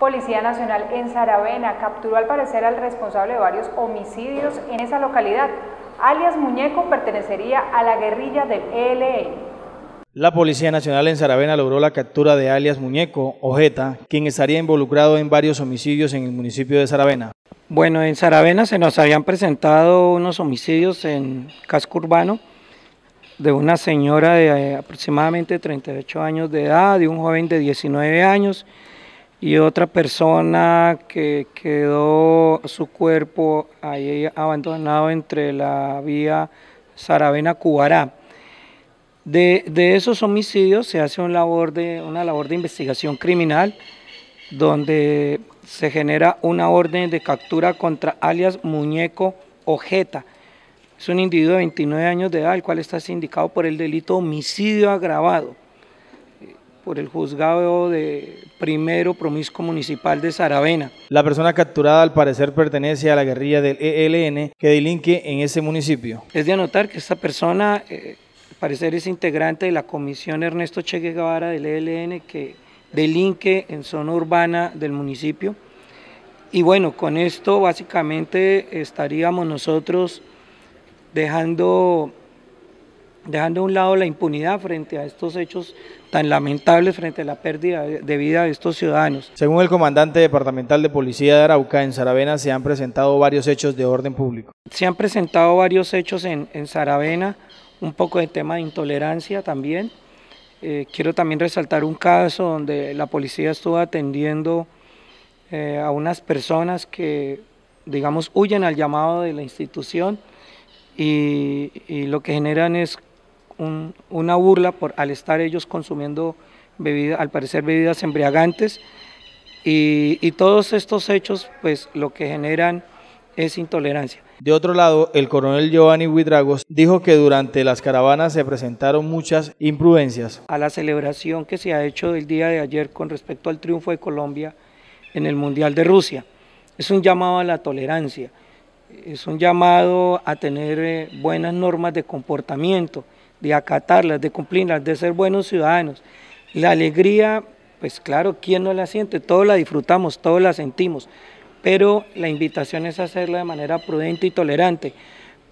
Policía Nacional en Saravena capturó al parecer al responsable de varios homicidios en esa localidad. Alias Muñeco pertenecería a la guerrilla del ELN. La Policía Nacional en Saravena logró la captura de alias Muñeco Ojeta, quien estaría involucrado en varios homicidios en el municipio de Saravena. Bueno, en Saravena se nos habían presentado unos homicidios en casco urbano de una señora de eh, aproximadamente 38 años de edad, de un joven de 19 años y otra persona que quedó su cuerpo ahí abandonado entre la vía Saravena-Cubará. De, esos homicidios se hace una labor de investigación criminal donde se genera una orden de captura contra alias Muñeco Ojeta. Es un individuo de 29 años de edad, el cual está sindicado por el delito de homicidio agravado por el juzgado de primero promisco municipal de Saravena. La persona capturada al parecer pertenece a la guerrilla del ELN que delinque en ese municipio. Es de anotar que esta persona eh, al parecer es integrante de la comisión Ernesto Che Guevara del ELN que delinque en zona urbana del municipio. Y bueno, con esto básicamente estaríamos nosotros dejando dejando a un lado la impunidad frente a estos hechos tan lamentables, frente a la pérdida de vida de estos ciudadanos. Según el comandante departamental de policía de Arauca, en Saravena se han presentado varios hechos de orden público. Se han presentado varios hechos en, en Saravena, un poco de tema de intolerancia también. Eh, quiero también resaltar un caso donde la policía estuvo atendiendo eh, a unas personas que, digamos, huyen al llamado de la institución y lo que generan es una burla por, al estar ellos consumiendo bebidas, al parecer bebidas embriagantes y, y todos estos hechos pues lo que generan es intolerancia. De otro lado, el coronel Giovanni Huidragos dijo que durante las caravanas se presentaron muchas imprudencias. A la celebración que se ha hecho el día de ayer con respecto al triunfo de Colombia en el Mundial de Rusia, es un llamado a la tolerancia, es un llamado a tener eh, buenas normas de comportamiento de acatarlas, de cumplirlas, de ser buenos ciudadanos. La alegría, pues claro, ¿quién no la siente? Todos la disfrutamos, todos la sentimos, pero la invitación es hacerla de manera prudente y tolerante.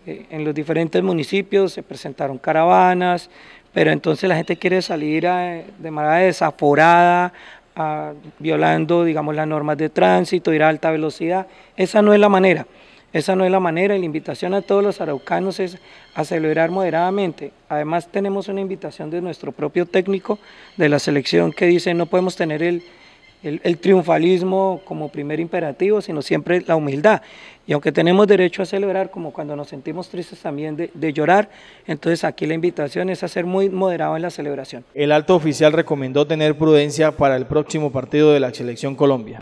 Eh, en los diferentes municipios se presentaron caravanas, pero entonces la gente quiere salir de manera desaforada, violando, digamos, las normas de tránsito, ir a alta velocidad. Esa no es la manera. Esa no es la manera y la invitación a todos los araucanos es a celebrar moderadamente. Además tenemos una invitación de nuestro propio técnico de la selección que dice no podemos tener el, el, triunfalismo como primer imperativo, sino siempre la humildad. Y aunque tenemos derecho a celebrar, como cuando nos sentimos tristes también de, de, llorar, entonces aquí la invitación es a ser muy moderado en la celebración. El alto oficial recomendó tener prudencia para el próximo partido de la Selección Colombia.